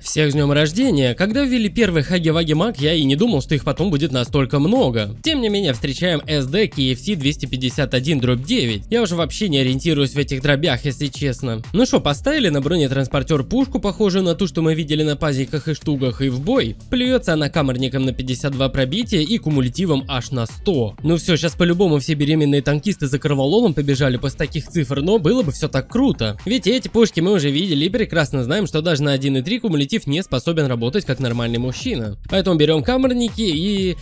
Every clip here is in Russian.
Всех с днем рождения! Когда ввели первые Хаги-Ваги Маг, я и не думал, что их потом будет настолько много. Тем не менее, встречаем SD KFC 251-9. Я уже вообще не ориентируюсь в этих дробях, если честно. Ну что, поставили на бронетранспортер пушку, похожую на ту, что мы видели на пазиках и штугах, и в бой. Плюется она камерником на 52 пробития и кумулятивом аж на 100. Ну все, сейчас по-любому все беременные танкисты за кровололом побежали после таких цифр, но было бы все так круто. Ведь эти пушки мы уже видели и прекрасно знаем, что даже на 1.3 кумулятив позитив не способен работать как нормальный мужчина. Поэтому берем камерники и...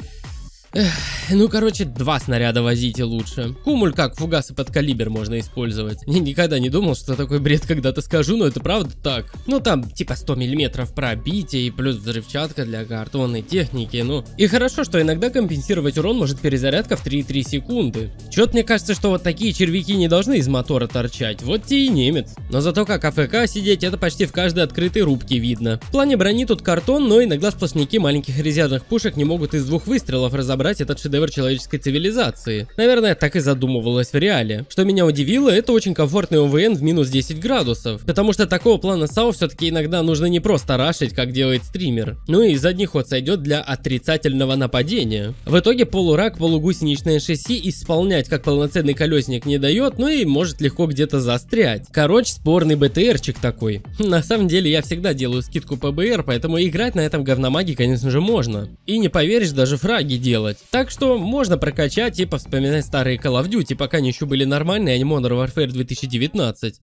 Эх, ну, короче, два снаряда возите лучше. Кумуль как, фугасы под калибр можно использовать. Я никогда не думал, что такой бред когда-то скажу, но это правда так. Ну, там типа 100 миллиметров пробития и плюс взрывчатка для картонной техники, ну. И хорошо, что иногда компенсировать урон может перезарядка в 3,3 секунды. Чё-то мне кажется, что вот такие червяки не должны из мотора торчать, вот те и немец. Но зато как АФК сидеть, это почти в каждой открытой рубке видно. В плане брони тут картон, но иногда сплошники маленьких резервных пушек не могут из двух выстрелов разобрать этот шедевр шедевр человеческой цивилизации. Наверное, так и задумывалось в реале. Что меня удивило, это очень комфортный ОВН в минус 10 градусов. Потому что такого плана САУ все-таки иногда нужно не просто рашить, как делает стример. Ну и задний ход сойдет для отрицательного нападения. В итоге полурак полугусеничное шасси исполнять как полноценный колесник не дает, ну и может легко где-то застрять. Короче, спорный БТРчик такой. Хм, на самом деле я всегда делаю скидку ПБР, поэтому играть на этом говномаге, конечно же, можно. И не поверишь, даже фраги делать. Так что что можно прокачать и повспоминать старые Call of Duty, пока они еще были нормальные, а не Modern Warfare 2019.